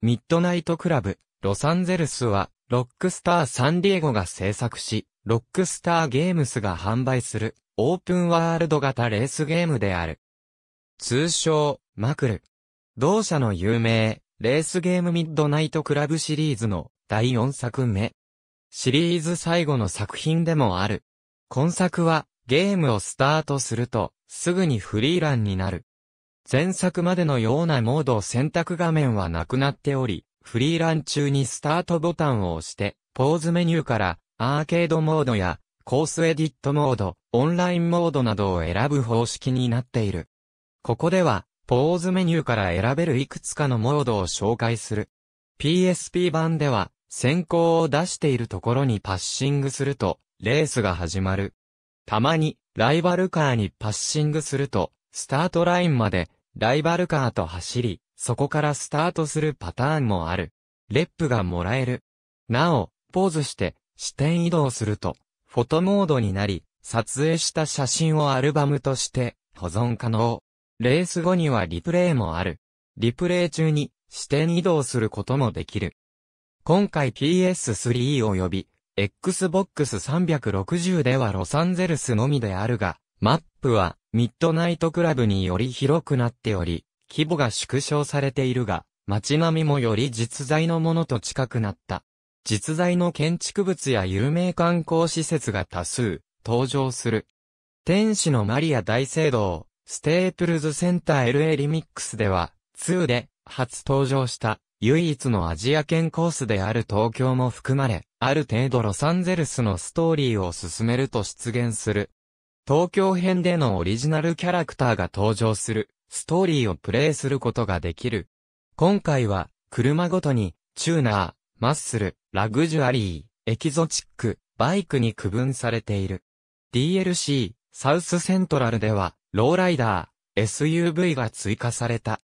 ミッドナイトクラブ、ロサンゼルスは、ロックスターサンディエゴが制作し、ロックスターゲームスが販売する、オープンワールド型レースゲームである。通称、マクル。同社の有名、レースゲームミッドナイトクラブシリーズの第4作目。シリーズ最後の作品でもある。今作は、ゲームをスタートすると、すぐにフリーランになる。前作までのようなモード選択画面はなくなっており、フリーラン中にスタートボタンを押して、ポーズメニューからアーケードモードやコースエディットモード、オンラインモードなどを選ぶ方式になっている。ここでは、ポーズメニューから選べるいくつかのモードを紹介する。PSP 版では、先行を出しているところにパッシングすると、レースが始まる。たまに、ライバルカーにパッシングすると、スタートラインまでライバルカーと走り、そこからスタートするパターンもある。レップがもらえる。なお、ポーズして、視点移動すると、フォトモードになり、撮影した写真をアルバムとして、保存可能。レース後にはリプレイもある。リプレイ中に、視点移動することもできる。今回 PS3 及び、Xbox 360ではロサンゼルスのみであるが、マップはミッドナイトクラブにより広くなっており、規模が縮小されているが、街並みもより実在のものと近くなった。実在の建築物や有名観光施設が多数、登場する。天使のマリア大聖堂、ステープルズセンター LA リミックスでは、2で初登場した唯一のアジア圏コースである東京も含まれ、ある程度ロサンゼルスのストーリーを進めると出現する。東京編でのオリジナルキャラクターが登場する、ストーリーをプレイすることができる。今回は、車ごとに、チューナー、マッスル、ラグジュアリー、エキゾチック、バイクに区分されている。DLC、サウスセントラルでは、ローライダー、SUV が追加された。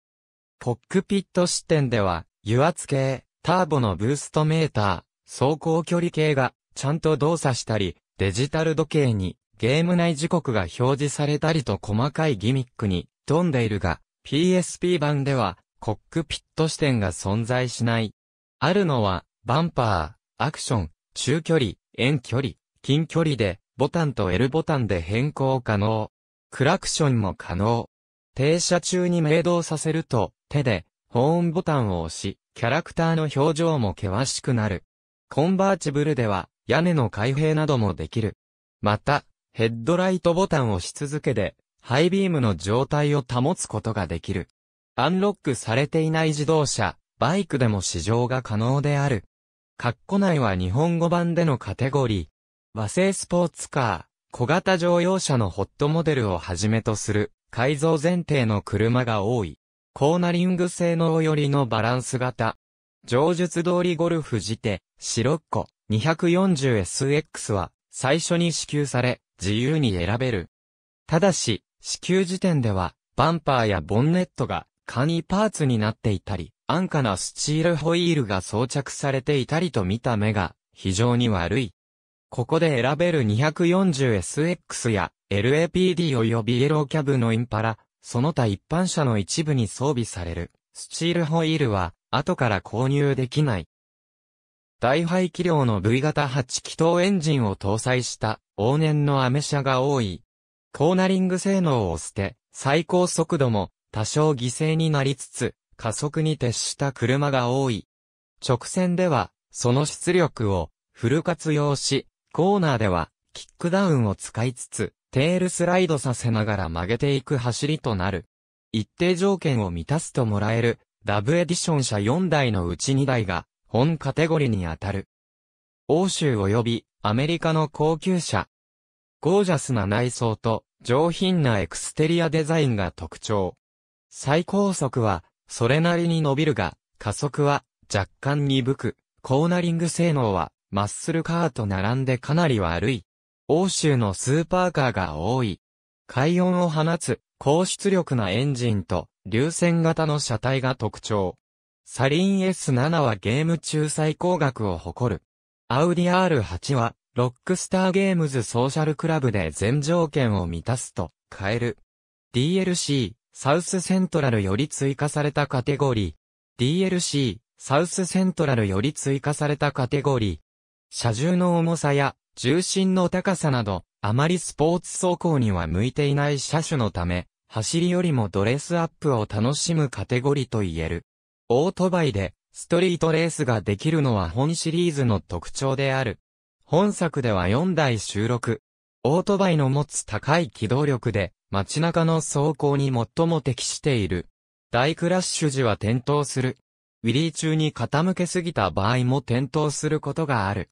コックピット視点では、油圧計、ターボのブーストメーター、走行距離計が、ちゃんと動作したり、デジタル時計にゲーム内時刻が表示されたりと細かいギミックに富んでいるが、PSP 版では、コックピット視点が存在しない。あるのは、バンパー、アクション、中距離、遠距離、近距離で、ボタンと L ボタンで変更可能。クラクションも可能。停車中に明動させると、手で、ホーンボタンを押し、キャラクターの表情も険しくなる。コンバーチブルでは、屋根の開閉などもできる。また、ヘッドライトボタンを押し続けて、ハイビームの状態を保つことができる。アンロックされていない自動車、バイクでも試乗が可能である。カッコ内は日本語版でのカテゴリー。和製スポーツカー、小型乗用車のホットモデルをはじめとする、改造前提の車が多い。コーナリング性能よりのバランス型。上述通りゴルフ時手、シロッコ 240SX は最初に支給され、自由に選べる。ただし、支給時点では、バンパーやボンネットが簡易パーツになっていたり、安価なスチールホイールが装着されていたりと見た目が非常に悪い。ここで選べる 240SX や LAPD 及びイエローキャブのインパラ、その他一般車の一部に装備される、スチールホイールは、後から購入できない。大排気量の V 型8気筒エンジンを搭載した往年のアメ車が多い。コーナリング性能を捨て、最高速度も多少犠牲になりつつ、加速に徹した車が多い。直線では、その出力をフル活用し、コーナーでは、キックダウンを使いつつ、テールスライドさせながら曲げていく走りとなる。一定条件を満たすともらえる、ダブエディション車4台のうち2台が、本カテゴリに当たる。欧州及びアメリカの高級車、ゴージャスな内装と上品なエクステリアデザインが特徴。最高速はそれなりに伸びるが、加速は若干鈍く、コーナリング性能はマッスルカーと並んでかなり悪い。欧州のスーパーカーが多い。快音を放つ高出力なエンジンと流線型の車体が特徴。サリン S7 はゲーム中最高額を誇る。アウディ R8 はロックスターゲームズソーシャルクラブで全条件を満たすと、変える。DLC、サウスセントラルより追加されたカテゴリー。DLC、サウスセントラルより追加されたカテゴリー。車重の重さや重心の高さなど、あまりスポーツ走行には向いていない車種のため、走りよりもドレスアップを楽しむカテゴリーと言える。オートバイでストリートレースができるのは本シリーズの特徴である。本作では4台収録。オートバイの持つ高い機動力で、街中の走行に最も適している。大クラッシュ時は転倒する。ウィリー中に傾けすぎた場合も転倒することがある。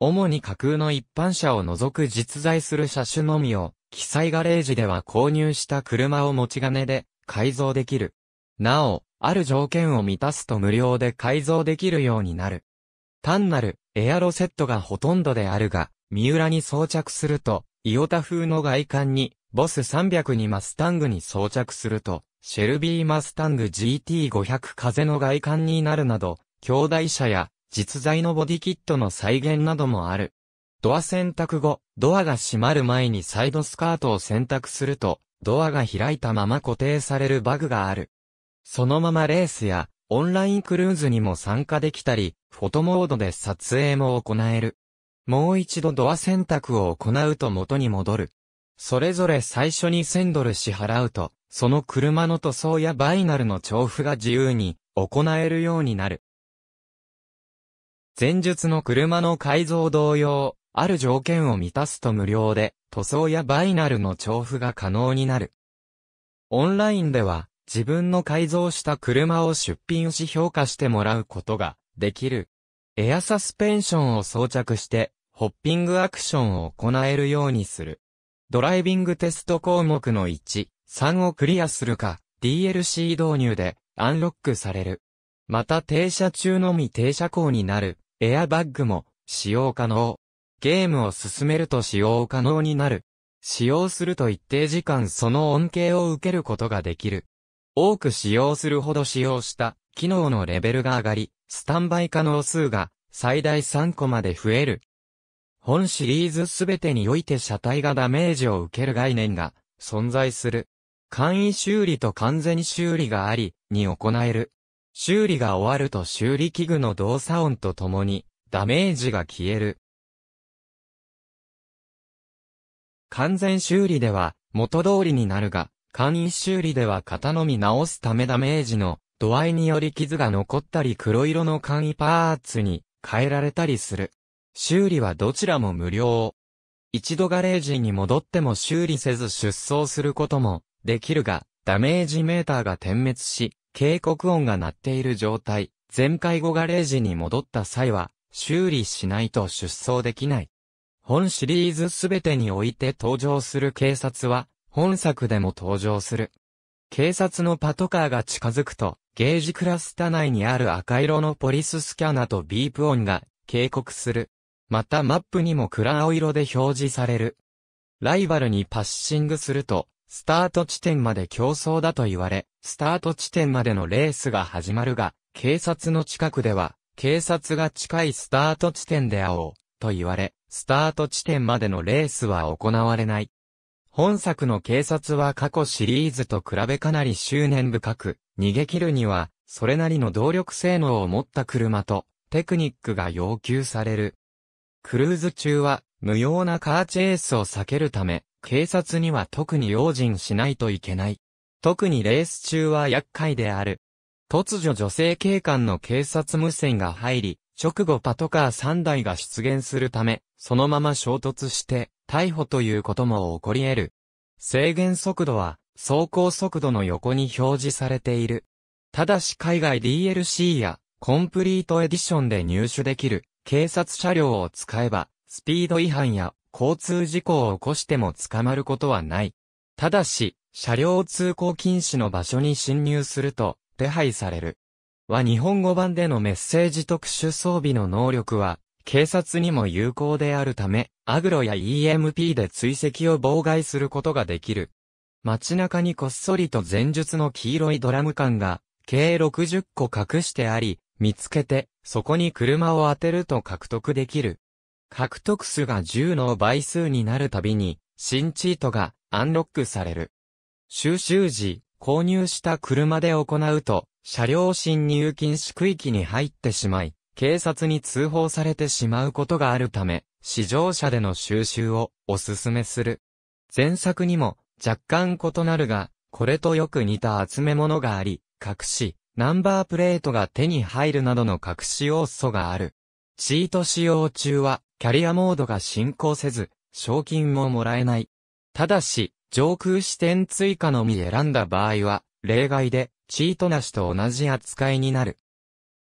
主に架空の一般車を除く実在する車種のみを、記載ガレージでは購入した車を持ち金で改造できる。なお、ある条件を満たすと無料で改造できるようになる。単なるエアロセットがほとんどであるが、三浦に装着すると、イオタ風の外観に、ボス300にマスタングに装着すると、シェルビーマスタング GT500 風の外観になるなど、兄弟車や実在のボディキットの再現などもある。ドア選択後、ドアが閉まる前にサイドスカートを選択すると、ドアが開いたまま固定されるバグがある。そのままレースやオンラインクルーズにも参加できたり、フォトモードで撮影も行える。もう一度ドア選択を行うと元に戻る。それぞれ最初に1000ドル支払うと、その車の塗装やバイナルの調布が自由に行えるようになる。前述の車の改造同様、ある条件を満たすと無料で、塗装やバイナルの調布が可能になる。オンラインでは、自分の改造した車を出品し評価してもらうことができる。エアサスペンションを装着して、ホッピングアクションを行えるようにする。ドライビングテスト項目の1、3をクリアするか、DLC 導入でアンロックされる。また停車中のみ停車口になるエアバッグも使用可能。ゲームを進めると使用可能になる。使用すると一定時間その恩恵を受けることができる。多く使用するほど使用した機能のレベルが上がり、スタンバイ可能数が最大3個まで増える。本シリーズすべてにおいて車体がダメージを受ける概念が存在する。簡易修理と完全修理があり、に行える。修理が終わると修理器具の動作音とともに、ダメージが消える。完全修理では、元通りになるが、簡易修理では型のみ直すためダメージの度合いにより傷が残ったり黒色の簡易パーツに変えられたりする。修理はどちらも無料。一度ガレージに戻っても修理せず出走することもできるが、ダメージメーターが点滅し、警告音が鳴っている状態、全開後ガレージに戻った際は、修理しないと出走できない。本シリーズすべてにおいて登場する警察は、本作でも登場する。警察のパトカーが近づくと、ゲージクラスタ内にある赤色のポリススキャナとビープ音が警告する。またマップにも暗青色で表示される。ライバルにパッシングすると、スタート地点まで競争だと言われ、スタート地点までのレースが始まるが、警察の近くでは、警察が近いスタート地点で会おう、と言われ、スタート地点までのレースは行われない。本作の警察は過去シリーズと比べかなり執念深く、逃げ切るには、それなりの動力性能を持った車と、テクニックが要求される。クルーズ中は、無用なカーチェイスを避けるため、警察には特に用心しないといけない。特にレース中は厄介である。突如女性警官の警察無線が入り、直後パトカー3台が出現するため、そのまま衝突して、逮捕ということも起こり得る。制限速度は、走行速度の横に表示されている。ただし海外 DLC や、コンプリートエディションで入手できる、警察車両を使えば、スピード違反や、交通事故を起こしても捕まることはない。ただし、車両通行禁止の場所に侵入すると、手配される。は日本語版でのメッセージ特殊装備の能力は、警察にも有効であるため、アグロや EMP で追跡を妨害することができる。街中にこっそりと前述の黄色いドラム缶が、計60個隠してあり、見つけて、そこに車を当てると獲得できる。獲得数が10の倍数になるたびに、新チートがアンロックされる。収集時、購入した車で行うと、車両侵入禁止区域に入ってしまい、警察に通報されてしまうことがあるため、試乗車での収集をお勧めする。前作にも若干異なるが、これとよく似た集め物があり、隠し、ナンバープレートが手に入るなどの隠し要素がある。チート使用中は、キャリアモードが進行せず、賞金ももらえない。ただし、上空視点追加のみ選んだ場合は、例外で、チートなしと同じ扱いになる。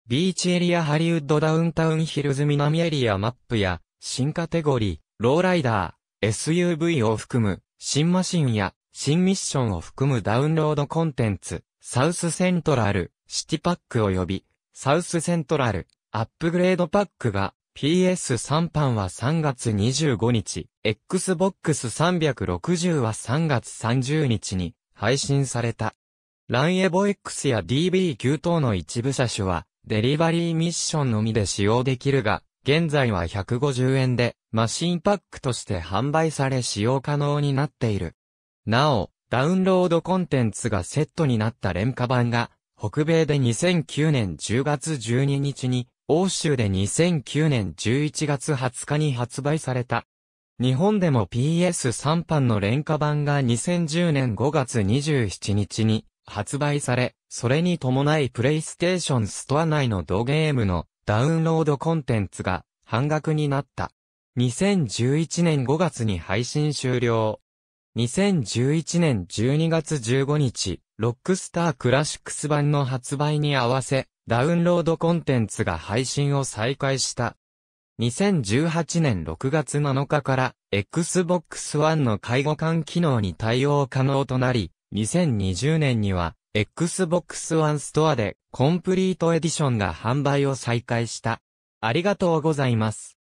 ビーチエリアハリウッドダウンタウンヒルズ南エリアマップや、新カテゴリー、ローライダー、SUV を含む、新マシンや、新ミッションを含むダウンロードコンテンツ、サウスセントラル、シティパック及び、サウスセントラル、アップグレードパックが、PS3 版は3月25日、Xbox 360は3月30日に配信された。ランエボ X や DB9 等の一部車種はデリバリーミッションのみで使用できるが、現在は150円で、マシンパックとして販売され使用可能になっている。なお、ダウンロードコンテンツがセットになった廉価版が、北米で2009年10月12日に、欧州で2009年11月20日に発売された。日本でも PS3 版の廉価版が2010年5月27日に発売され、それに伴いプレイステーションストア内の同ゲームのダウンロードコンテンツが半額になった。2011年5月に配信終了。2011年12月15日、ロックスタークラシックス版の発売に合わせ、ダウンロードコンテンツが配信を再開した。2018年6月7日から、Xbox One の介護官機能に対応可能となり、2020年には、Xbox One ストアでコンプリートエディションが販売を再開した。ありがとうございます。